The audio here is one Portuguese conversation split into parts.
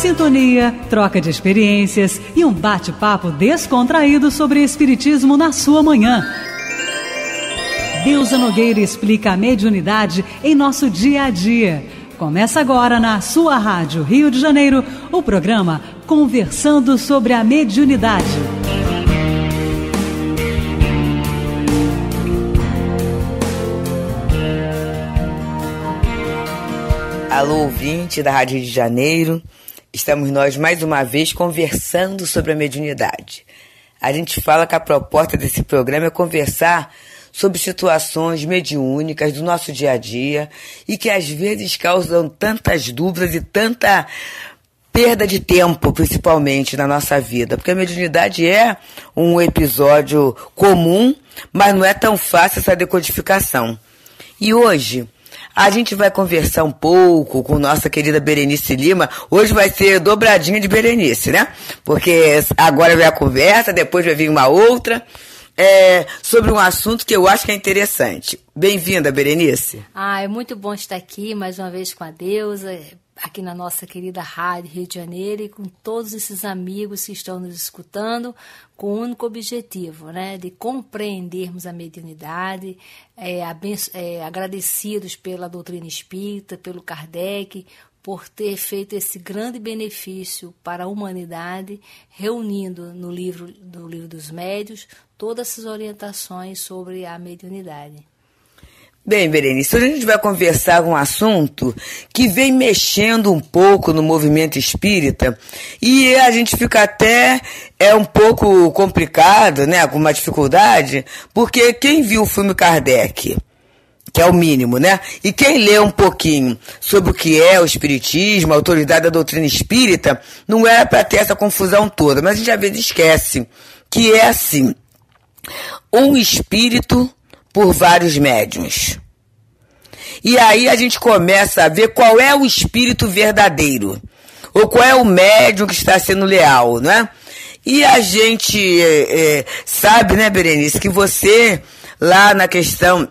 Sintonia, troca de experiências e um bate-papo descontraído sobre Espiritismo na sua manhã. Deusa Nogueira explica a mediunidade em nosso dia a dia. Começa agora na sua Rádio Rio de Janeiro o programa Conversando sobre a Mediunidade. Alô, ouvinte da Rádio Rio de Janeiro. Estamos nós mais uma vez conversando sobre a mediunidade. A gente fala que a proposta desse programa é conversar sobre situações mediúnicas do nosso dia a dia e que às vezes causam tantas dúvidas e tanta perda de tempo, principalmente na nossa vida, porque a mediunidade é um episódio comum, mas não é tão fácil essa decodificação. E hoje, a gente vai conversar um pouco com nossa querida Berenice Lima. Hoje vai ser dobradinha de Berenice, né? Porque agora vem a conversa, depois vai vir uma outra. É, sobre um assunto que eu acho que é interessante. Bem-vinda, Berenice. Ah, é muito bom estar aqui mais uma vez com a deusa aqui na nossa querida Rádio Rio de Janeiro e com todos esses amigos que estão nos escutando, com o único objetivo, né, de compreendermos a mediunidade, é, é, agradecidos pela doutrina espírita, pelo Kardec, por ter feito esse grande benefício para a humanidade, reunindo no livro do livro dos médios todas essas orientações sobre a mediunidade. Bem, Berenice, hoje a gente vai conversar um assunto que vem mexendo um pouco no movimento espírita e a gente fica até é um pouco complicado, né, com uma dificuldade, porque quem viu o filme Kardec, que é o mínimo, né? E quem lê um pouquinho sobre o que é o espiritismo, a autoridade da doutrina espírita, não era é para ter essa confusão toda, mas a gente às vezes esquece que é assim, um espírito por vários médiums. E aí a gente começa a ver qual é o espírito verdadeiro, ou qual é o médium que está sendo leal, né? E a gente é, é, sabe, né, Berenice, que você, lá na questão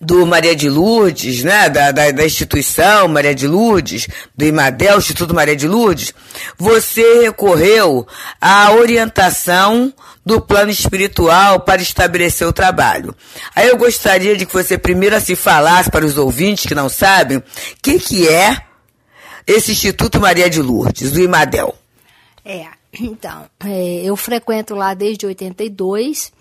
do Maria de Lourdes, né, da, da, da, instituição Maria de Lourdes, do IMADEL, Instituto Maria de Lourdes, você recorreu à orientação do plano espiritual para estabelecer o trabalho. Aí eu gostaria de que você primeiro se falasse para os ouvintes que não sabem o que, que é esse Instituto Maria de Lourdes, do Imadel. É, então, é, eu frequento lá desde 82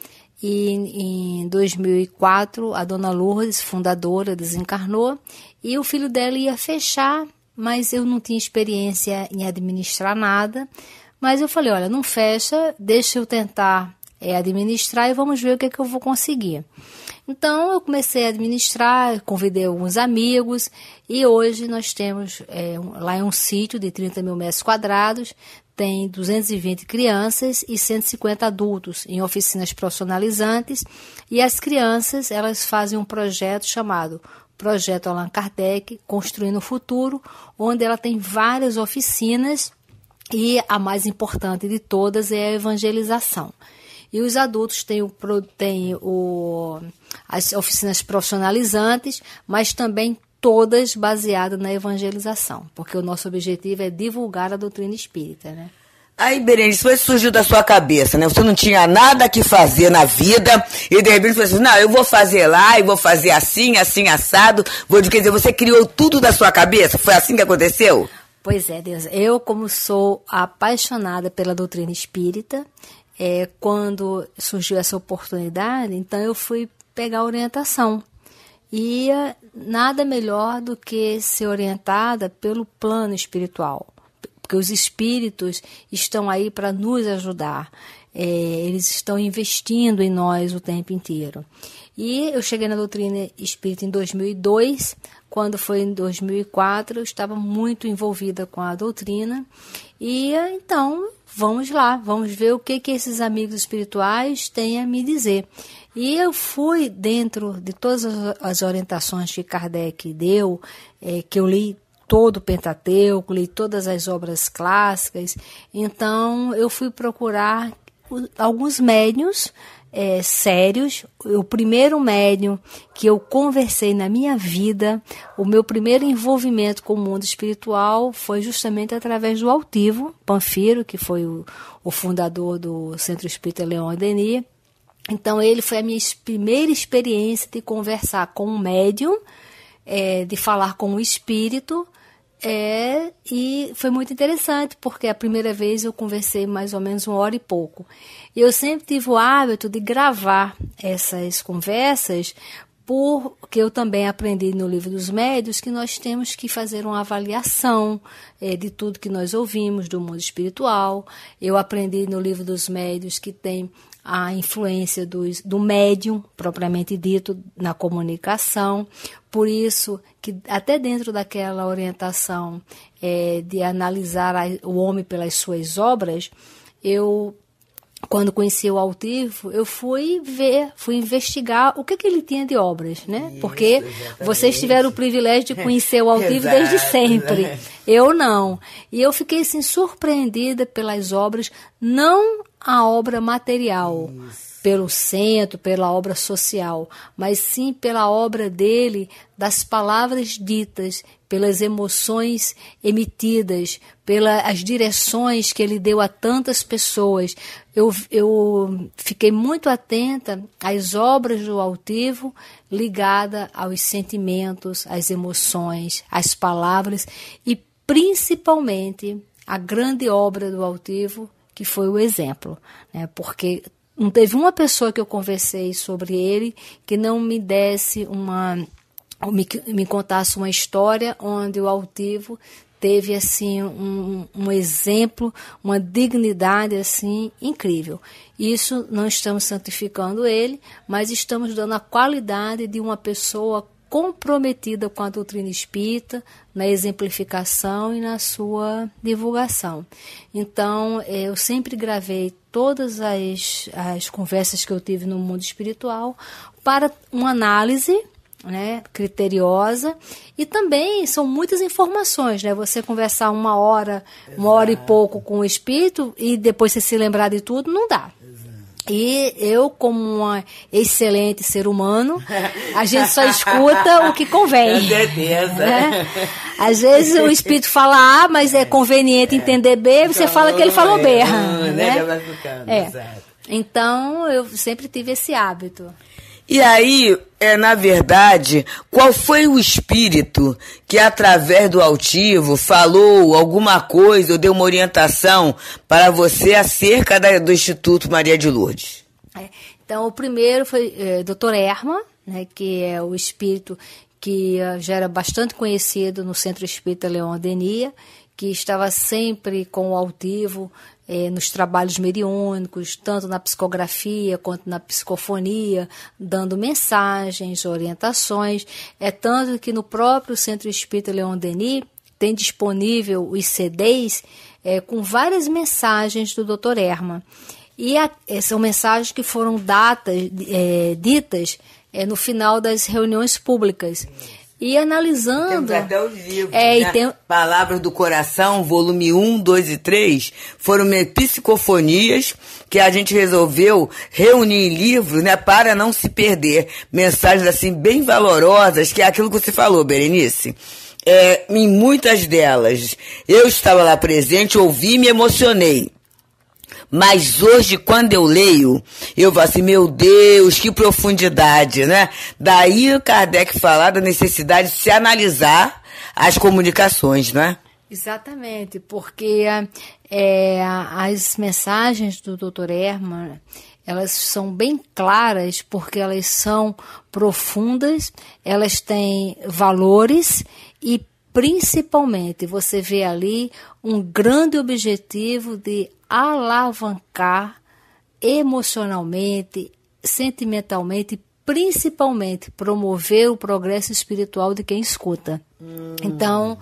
e em 2004 a dona Lourdes, fundadora, desencarnou e o filho dela ia fechar, mas eu não tinha experiência em administrar nada. Mas eu falei, olha, não fecha, deixa eu tentar é, administrar e vamos ver o que, é que eu vou conseguir. Então eu comecei a administrar, convidei alguns amigos e hoje nós temos é, um, lá é um sítio de 30 mil metros quadrados, tem 220 crianças e 150 adultos em oficinas profissionalizantes e as crianças elas fazem um projeto chamado Projeto Allan Kardec Construindo o Futuro, onde ela tem várias oficinas e a mais importante de todas é a evangelização. E os adultos têm, o, têm o, as oficinas profissionalizantes, mas também todas baseadas na evangelização, porque o nosso objetivo é divulgar a doutrina espírita, né? Aí, Berenice, foi surgiu da sua cabeça, né? Você não tinha nada que fazer na vida e de repente você disse, não, eu vou fazer lá e vou fazer assim, assim, assado. Vou, quer dizer, você criou tudo da sua cabeça? Foi assim que aconteceu? Pois é, Deus. Eu, como sou apaixonada pela doutrina espírita, é, quando surgiu essa oportunidade, então eu fui pegar orientação. E é, nada melhor do que ser orientada pelo plano espiritual, porque os espíritos estão aí para nos ajudar. É, eles estão investindo em nós o tempo inteiro. E eu cheguei na doutrina espírita em 2002, quando foi em 2004, eu estava muito envolvida com a doutrina. E então, vamos lá, vamos ver o que, que esses amigos espirituais têm a me dizer. E eu fui dentro de todas as orientações que Kardec deu, é, que eu li todo o Pentateuco, li todas as obras clássicas. Então, eu fui procurar alguns médios é, sérios. O primeiro médium que eu conversei na minha vida, o meu primeiro envolvimento com o mundo espiritual foi justamente através do altivo, Panfiro, que foi o, o fundador do Centro Espírita Leon Denis. Então, ele foi a minha primeira experiência de conversar com um médium, é, de falar com o espírito é, e foi muito interessante, porque a primeira vez eu conversei mais ou menos uma hora e pouco. Eu sempre tive o hábito de gravar essas conversas, porque eu também aprendi no livro dos médios que nós temos que fazer uma avaliação é, de tudo que nós ouvimos do mundo espiritual. Eu aprendi no livro dos médios que tem a influência dos, do médium, propriamente dito, na comunicação. Por isso que até dentro daquela orientação é, de analisar a, o homem pelas suas obras, eu quando conheci o Altivo, eu fui ver, fui investigar o que, que ele tinha de obras, né? Isso, Porque exatamente. vocês tiveram o privilégio de conhecer o Altivo desde sempre. Eu não. E eu fiquei assim surpreendida pelas obras, não a obra material, Isso. pelo centro, pela obra social, mas sim pela obra dele, das palavras ditas, pelas emoções emitidas, pelas direções que ele deu a tantas pessoas. Eu, eu fiquei muito atenta às obras do altivo ligada aos sentimentos, às emoções, às palavras e principalmente a grande obra do altivo que foi o exemplo, né? Porque não teve uma pessoa que eu conversei sobre ele que não me desse uma me, me contasse uma história onde o altivo teve assim um, um, exemplo, uma dignidade assim incrível. Isso não estamos santificando ele, mas estamos dando a qualidade de uma pessoa comprometida com a doutrina espírita, na exemplificação e na sua divulgação. Então, é, eu sempre gravei todas as, as conversas que eu tive no mundo espiritual para uma análise né, criteriosa e também são muitas informações, né? Você conversar uma hora, uma hora e pouco com o espírito e depois você se lembrar de tudo, não dá. E eu, como um excelente ser humano, a gente só escuta o que convém. Com certeza. Né? Às vezes o espírito fala A, mas é conveniente entender B, você então, fala que ele falou B. Então, né? né? É. Então, eu sempre tive esse hábito. E aí, é na verdade, qual foi o espírito que através do altivo falou alguma coisa ou deu uma orientação para você acerca da, do Instituto Maria de Lourdes? É, então, o primeiro foi é, Dr. Erma, né, que é o espírito que é, já era bastante conhecido no Centro Espírita Leão Denia, que estava sempre com o altivo, é, nos trabalhos mediúnicos, tanto na psicografia quanto na psicofonia, dando mensagens, orientações. É tanto que no próprio Centro Espírita Leon Denis tem disponível os CDs é, com várias mensagens do Dr. Erma. E a, é, são mensagens que foram datas, é, ditas é, no final das reuniões públicas e analisando. Temos até os livros. É, né? tem... Palavras do Coração, volume 1, 2 e 3, foram psicofonias que a gente resolveu reunir em livros, né, para não se perder. Mensagens assim bem valorosas, que é aquilo que você falou, Berenice. É, em muitas delas, eu estava lá presente, ouvi e me emocionei. Mas hoje, quando eu leio, eu falo assim, meu Deus, que profundidade, né? Daí o Kardec falar da necessidade de se analisar as comunicações, né? Exatamente, porque é, as mensagens do Dr. Herman, elas são bem claras porque elas são profundas, elas têm valores e Principalmente, você vê ali um grande objetivo de alavancar emocionalmente, sentimentalmente, principalmente promover o progresso espiritual de quem escuta. Hum. Então,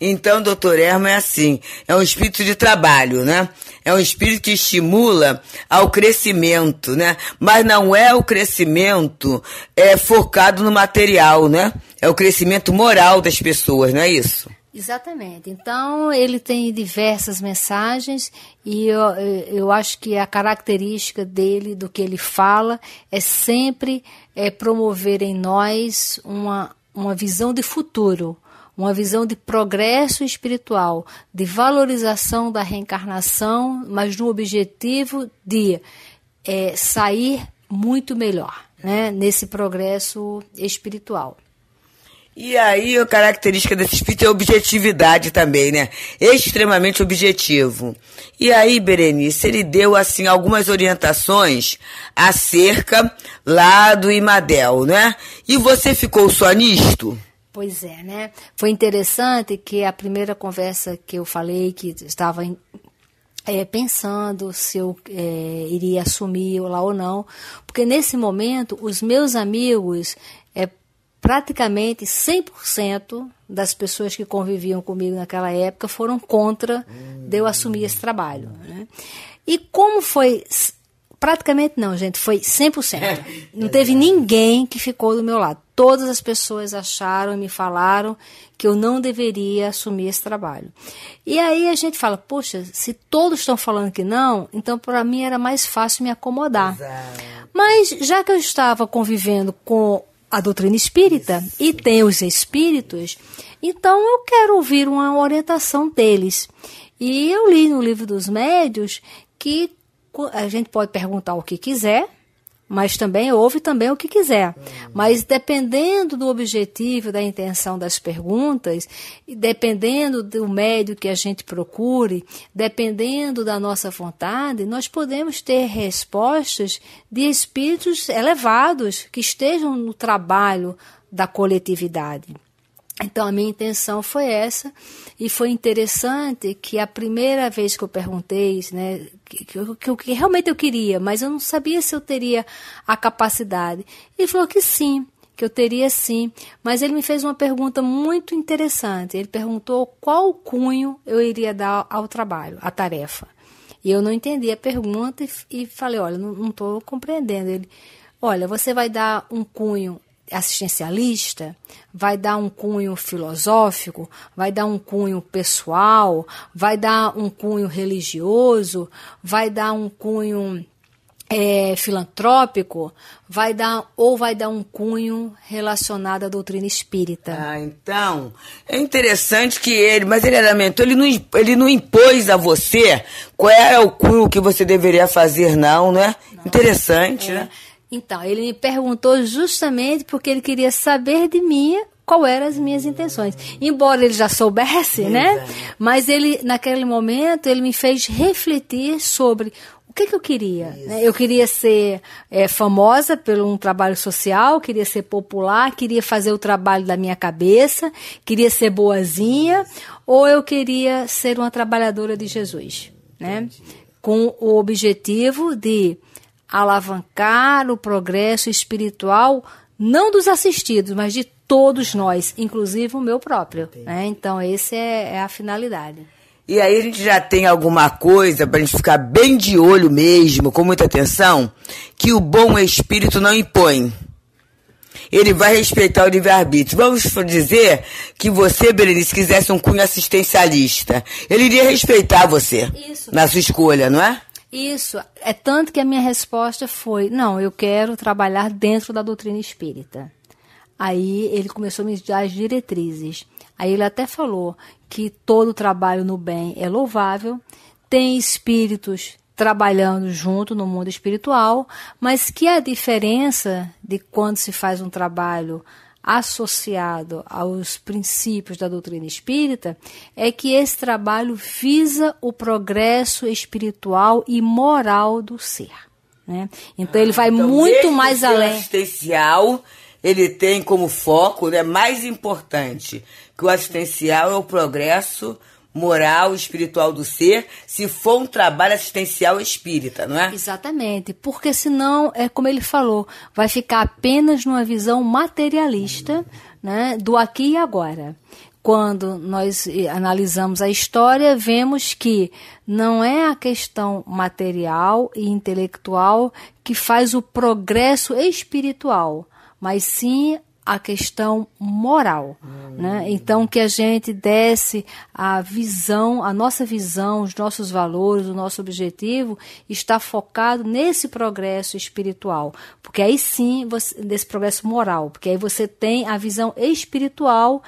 então, doutor Erma é assim, é um espírito de trabalho, né? É um espírito que estimula ao crescimento, né? Mas não é o crescimento é focado no material, né? É o crescimento moral das pessoas, não é isso? Exatamente. Então, ele tem diversas mensagens e eu, eu acho que a característica dele, do que ele fala, é sempre é, promover em nós uma, uma visão de futuro uma visão de progresso espiritual, de valorização da reencarnação, mas no objetivo de é, sair muito melhor né, nesse progresso espiritual. E aí, a característica desse espírito é objetividade também, né? Extremamente objetivo. E aí, Berenice, ele deu, assim, algumas orientações acerca lá do Imadel, né? E você ficou só nisto? Pois é, né? Foi interessante que a primeira conversa que eu falei que estava em, é, pensando se eu é, iria assumir lá ou não, porque nesse momento os meus amigos é praticamente 100% das pessoas que conviviam comigo naquela época foram contra hum. de eu assumir esse trabalho. Né? E como foi praticamente não, gente, foi 100%. É. não teve é. ninguém que ficou do meu lado. Todas as pessoas acharam e me falaram que eu não deveria assumir esse trabalho. E aí a gente fala, poxa, se todos estão falando que não, então para mim era mais fácil me acomodar. Exato. Mas já que eu estava convivendo com a doutrina espírita Isso. e tem os espíritos, então eu quero ouvir uma orientação deles. E eu li no livro dos médios que a gente pode perguntar o que quiser, mas também ouve também o que quiser. Mas dependendo do objetivo, da intenção das perguntas, dependendo do médio que a gente procure, dependendo da nossa vontade, nós podemos ter respostas de espíritos elevados que estejam no trabalho da coletividade. Então a minha intenção foi essa e foi interessante que a primeira vez que eu perguntei, né, que, que, que realmente eu queria, mas eu não sabia se eu teria a capacidade. Ele falou que sim, que eu teria sim, mas ele me fez uma pergunta muito interessante. Ele perguntou qual cunho eu iria dar ao trabalho, à tarefa. E eu não entendi a pergunta e, e falei, olha, não estou compreendendo. Ele, olha, você vai dar um cunho assistencialista, vai dar um cunho filosófico, vai dar um cunho pessoal, vai dar um cunho religioso, vai dar um cunho é, filantrópico, vai dar ou vai dar um cunho relacionado à doutrina espírita. Ah, então é interessante que ele, mas ele era mentor, ele não, ele não impôs a você qual era o cunho que você deveria fazer, não, né? Não, interessante, é. né? Então, ele me perguntou justamente porque ele queria saber de mim qual eram as minhas intenções. Embora ele já soubesse, né? É. Mas ele, naquele momento, ele me fez refletir sobre o que, que eu queria. Né? Eu queria ser é, famosa por um trabalho social, queria ser popular, queria fazer o trabalho da minha cabeça, queria ser boazinha, Isso. ou eu queria ser uma trabalhadora de Jesus, né? Entendi. Com o objetivo de alavancar o progresso espiritual, não dos assistidos, mas de todos nós, inclusive o meu próprio. Né? Então, essa é, é a finalidade. E aí a gente já tem alguma coisa para a gente ficar bem de olho mesmo, com muita atenção, que o bom espírito não impõe. Ele vai respeitar o livre-arbítrio. Vamos dizer que você, Berenice, quisesse um cunho assistencialista. Ele iria respeitar você Isso. na sua escolha, não é? Isso. É tanto que a minha resposta foi: não, eu quero trabalhar dentro da doutrina espírita. Aí ele começou a me dar as diretrizes. Aí ele até falou que todo trabalho no bem é louvável, tem espíritos trabalhando junto no mundo espiritual, mas que a diferença de quando se faz um trabalho associado aos princípios da doutrina espírita é que esse trabalho visa o progresso espiritual e moral do ser. Né? Então ah, ele vai então muito mais além. o assistencial ele tem como foco, né, mais importante que o assistencial é o progresso moral, espiritual do ser, se for um trabalho assistencial espírita, não é? Exatamente, porque senão, é como ele falou, vai ficar apenas numa visão materialista, né, do aqui e agora. Quando nós eh, analisamos a história, vemos que não é a questão material e intelectual que faz o progresso espiritual, mas sim a questão moral, hum. né? Então que a gente desse a visão, a nossa visão, os nossos valores, o nosso objetivo está focado nesse progresso espiritual, porque aí sim você, desse progresso moral, porque aí você tem a visão espiritual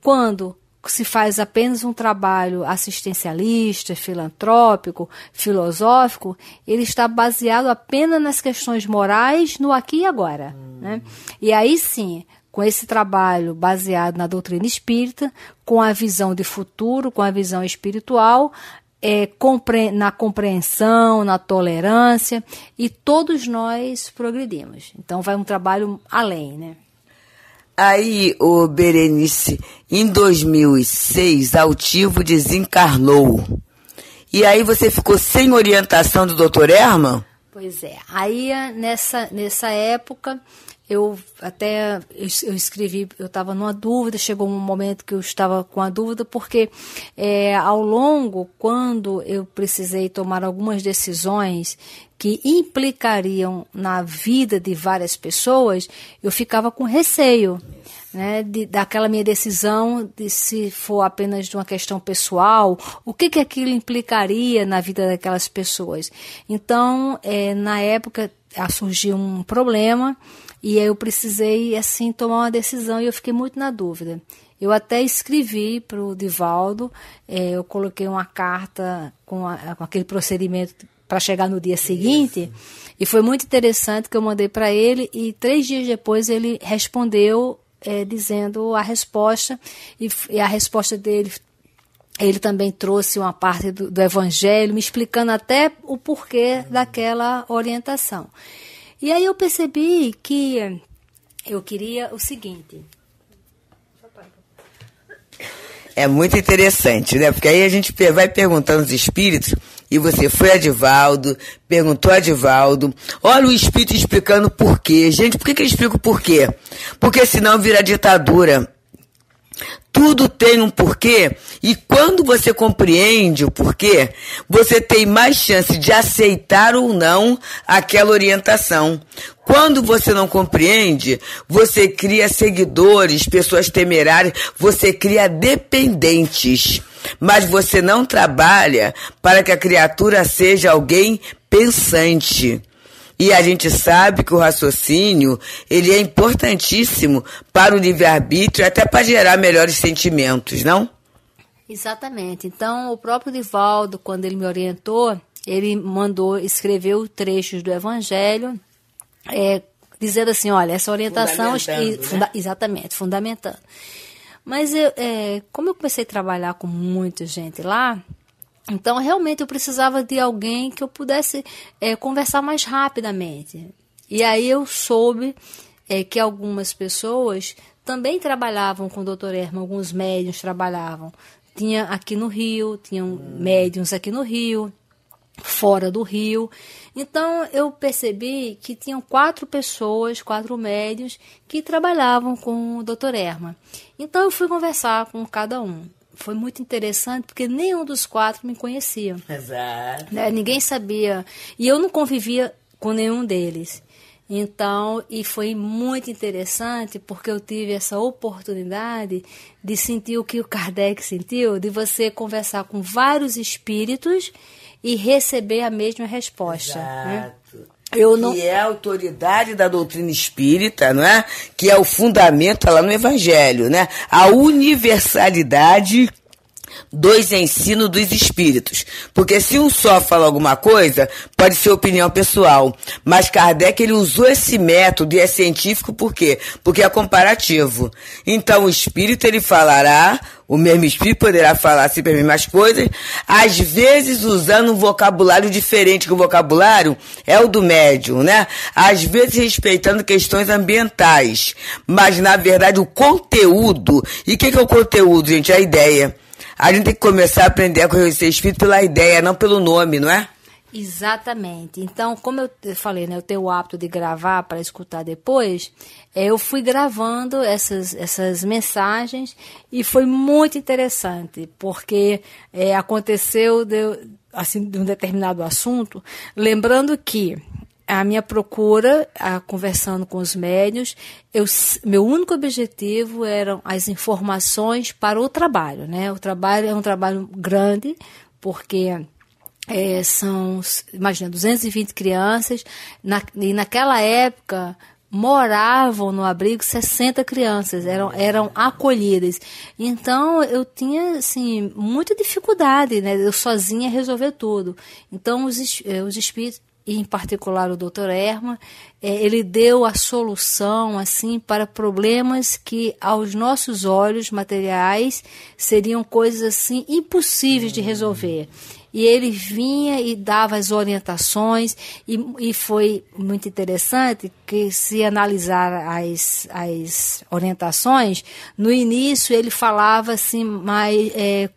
quando se faz apenas um trabalho assistencialista, filantrópico, filosófico, ele está baseado apenas nas questões morais, no aqui e agora. Hum. Né? E aí sim, com esse trabalho baseado na doutrina espírita, com a visão de futuro, com a visão espiritual, é, compre na compreensão, na tolerância, e todos nós progredimos. Então vai um trabalho além, né? Aí, o Berenice, em 2006, Altivo desencarnou. E aí você ficou sem orientação do doutor Herman? Pois é. Aí, nessa, nessa época, eu até eu escrevi, eu estava numa dúvida, chegou um momento que eu estava com a dúvida, porque é, ao longo, quando eu precisei tomar algumas decisões que implicariam na vida de várias pessoas, eu ficava com receio né, de, daquela minha decisão de se for apenas de uma questão pessoal, o que, que aquilo implicaria na vida daquelas pessoas. Então, é, na época, surgiu um problema e aí eu precisei, assim, tomar uma decisão e eu fiquei muito na dúvida. Eu até escrevi para o Divaldo, é, eu coloquei uma carta com, a, com aquele procedimento para chegar no dia seguinte. Isso. E foi muito interessante que eu mandei para ele e três dias depois ele respondeu é, dizendo a resposta e, e a resposta dele ele também trouxe uma parte do, do, evangelho, me explicando até o porquê daquela orientação. E aí eu percebi que eu queria o seguinte. É muito interessante, né? Porque aí a gente vai perguntando os espíritos e você foi a Divaldo, perguntou a Divaldo. Olha o espírito explicando por quê. Gente, por que, que ele explica o porquê? Porque senão vira ditadura. Tudo tem um porquê, e quando você compreende o porquê, você tem mais chance de aceitar ou não aquela orientação. Quando você não compreende, você cria seguidores, pessoas temerárias, você cria dependentes. Mas você não trabalha para que a criatura seja alguém pensante. E a gente sabe que o raciocínio, ele é importantíssimo para o livre-arbítrio, até para gerar melhores sentimentos, não? Exatamente. Então, o próprio Divaldo, quando ele me orientou, ele mandou, escreveu trechos do Evangelho, é, dizendo assim, olha, essa orientação... Fundamentando, e, né? funda né? Exatamente, fundamentando. Mas, eu, é, como eu comecei a trabalhar com muita gente lá, então, realmente, eu precisava de alguém que eu pudesse é, conversar mais rapidamente. E aí eu soube é, que algumas pessoas também trabalhavam com o doutor Erma, alguns médiums trabalhavam. Tinha aqui no Rio, tinham hum. médiums aqui no Rio, fora do Rio. Então, eu percebi que tinham quatro pessoas, quatro médiums, que trabalhavam com o doutor Erma. Então, eu fui conversar com cada um foi muito interessante porque nenhum dos quatro me conhecia. Exato. Né? Ninguém sabia. E eu não convivia com nenhum deles. Então, e foi muito interessante porque eu tive essa oportunidade de sentir o que o Kardec sentiu, de você conversar com vários espíritos e receber a mesma resposta. Né? Exato. Né? Eu não... Que é a autoridade da doutrina espírita, não é? Que é o fundamento lá no Evangelho, né? A universalidade dois ensinos ensino dos espíritos. Porque se um só fala alguma coisa, pode ser opinião pessoal. Mas Kardec ele usou esse método e é científico por quê? Porque é comparativo. Então o espírito ele falará, o mesmo espírito poderá falar sempre as mesmas coisas, às vezes usando um vocabulário diferente, que o vocabulário é o do médium, né? Às vezes respeitando questões ambientais, mas na verdade o conteúdo, e o que, que é o conteúdo, gente? É a ideia. A gente tem que começar a aprender a conhecer o espírito pela ideia, não pelo nome, não é? Exatamente. Então, como eu falei, né, eu tenho o hábito de gravar para escutar depois, é, eu fui gravando essas, essas mensagens e foi muito interessante, porque é, aconteceu de, assim, de um determinado assunto, lembrando que a minha procura, a, conversando com os médios, eu, meu único objetivo eram as informações para o trabalho. Né? O trabalho é um trabalho grande, porque é, são, imagina, 220 crianças, na, e naquela época moravam no abrigo 60 crianças, eram, eram acolhidas. Então eu tinha assim muita dificuldade, né? Eu sozinha resolver tudo. Então os, eh, os espíritos e em particular o Dr. Erma, é, ele deu a solução assim para problemas que aos nossos olhos materiais seriam coisas assim impossíveis de resolver. E ele vinha e dava as orientações, e, e foi muito interessante que, se analisar as, as orientações, no início ele falava assim, mas. É,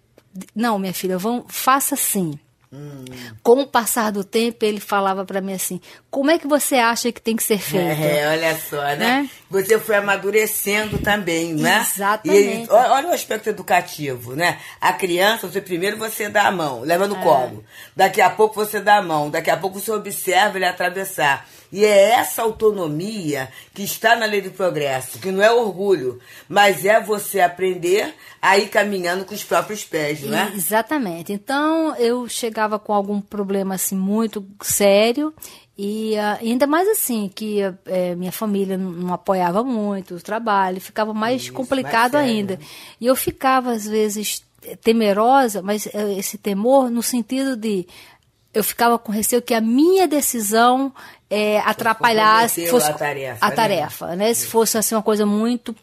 não, minha filha, vão, faça assim. Hum. Com o passar do tempo, ele falava para mim assim: como é que você acha que tem que ser feito? É, olha só, né? né? você foi amadurecendo também, né? Exatamente. E, olha o aspecto educativo, né? A criança, você primeiro você dá a mão, leva no é. colo. Daqui a pouco você dá a mão, daqui a pouco você observa ele atravessar. E é essa autonomia que está na lei do progresso, que não é orgulho, mas é você aprender a ir caminhando com os próprios pés, né? Exatamente. Então, eu chegava com algum problema assim muito sério ah, e ainda mais assim, que eh, minha família não, apoiava muito o trabalho, ficava mais Isso, complicado mais ainda. Né? E eu ficava, às vezes, temerosa, mas eh, esse temor no sentido de eu ficava com receio que a minha decisão é, atrapalhasse fosse a tarefa, a né? tarefa né? né? Se fosse assim uma coisa muito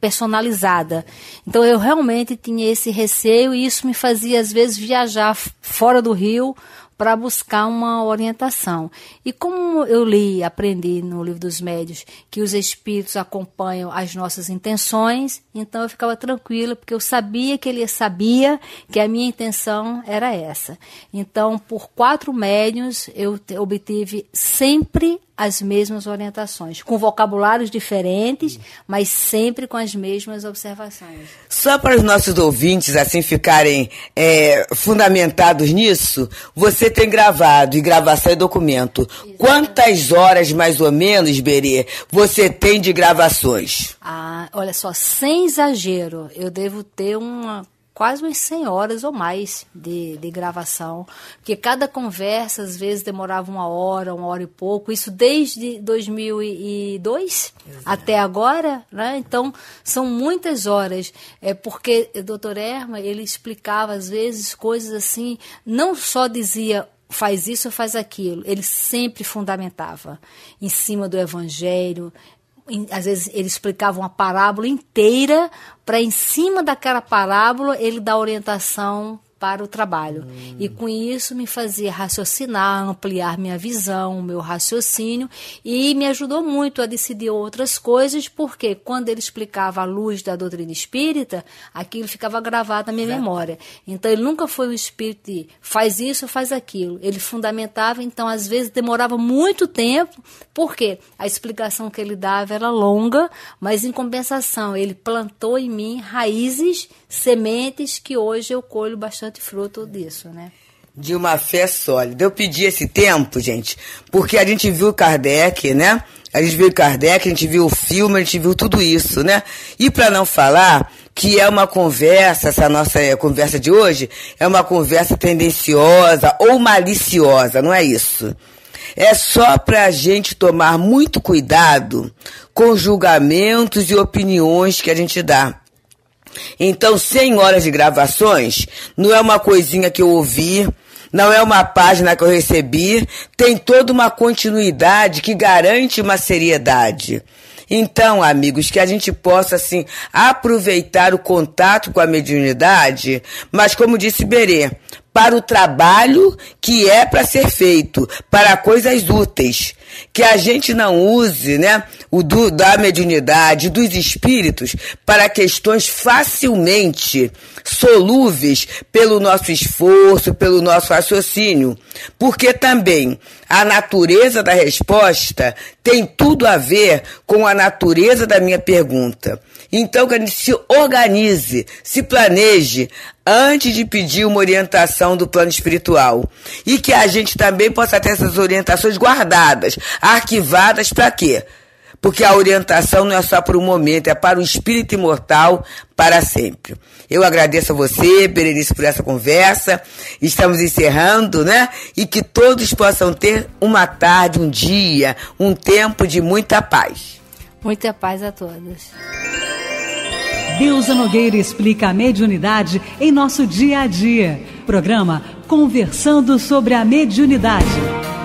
personalizada. Então eu realmente tinha esse receio e isso me fazia às vezes viajar fora do Rio para buscar uma orientação. E como eu li, aprendi no livro dos médios que os espíritos acompanham as nossas intenções, então eu ficava tranquila porque eu sabia que ele sabia que a minha intenção era essa. Então, por quatro médios eu obtive sempre as mesmas orientações, com vocabulários diferentes, mas sempre com as mesmas observações. Só para os nossos ouvintes assim ficarem é, fundamentados nisso, você tem gravado e gravação é documento. Exatamente. Quantas horas mais ou menos, Berê, você tem de gravações? Ah, olha só, sem exagero, eu devo ter uma quase umas 100 horas ou mais de, de gravação, porque cada conversa às vezes demorava uma hora, uma hora e pouco, isso desde 2002 Exato. até agora, né? Então, são muitas horas, é porque o doutor Erma, ele explicava às vezes coisas assim, não só dizia faz isso ou faz aquilo, ele sempre fundamentava em cima do evangelho, às vezes ele explicava uma parábola inteira para em cima daquela parábola ele dar orientação para o trabalho. Hum. E com isso me fazia raciocinar, ampliar minha visão, meu raciocínio e me ajudou muito a decidir outras coisas, porque quando ele explicava a luz da doutrina espírita, aquilo ficava gravado na minha memória. Então ele nunca foi um espírito de faz isso, faz aquilo. Ele fundamentava, então às vezes demorava muito tempo, porque a explicação que ele dava era longa, mas em compensação ele plantou em mim raízes, sementes que hoje eu colho bastante fruto disso, né? De uma fé sólida. Eu pedi esse tempo, gente, porque a gente viu Kardec, né? A gente viu Kardec, a gente viu o filme, a gente viu tudo isso, né? E para não falar que é uma conversa, essa nossa eh, conversa de hoje, é uma conversa tendenciosa ou maliciosa, não é isso? É só para a gente tomar muito cuidado com julgamentos e opiniões que a gente dá então, 100 horas de gravações não é uma coisinha que eu ouvi, não é uma página que eu recebi, tem toda uma continuidade que garante uma seriedade. Então, amigos, que a gente possa, assim, aproveitar o contato com a mediunidade, mas, como disse Berê, para o trabalho que é para ser feito, para coisas úteis, que a gente não use né, o do, da mediunidade, dos espíritos, para questões facilmente solúveis pelo nosso esforço, pelo nosso raciocínio. Porque também a natureza da resposta tem tudo a ver com a natureza da minha pergunta. Então, que a gente se organize, se planeje antes de pedir uma orientação do plano espiritual. E que a gente também possa ter essas orientações guardadas, arquivadas para quê? porque a orientação não é só para o momento, é para o espírito imortal para sempre. Eu agradeço a você, Berenice, por essa conversa. Estamos encerrando, né? E que todos possam ter uma tarde, um dia, um tempo de muita paz. Muita paz a todos. Deusa Nogueira explica a mediunidade em nosso dia a dia. Programa Conversando sobre a Mediunidade.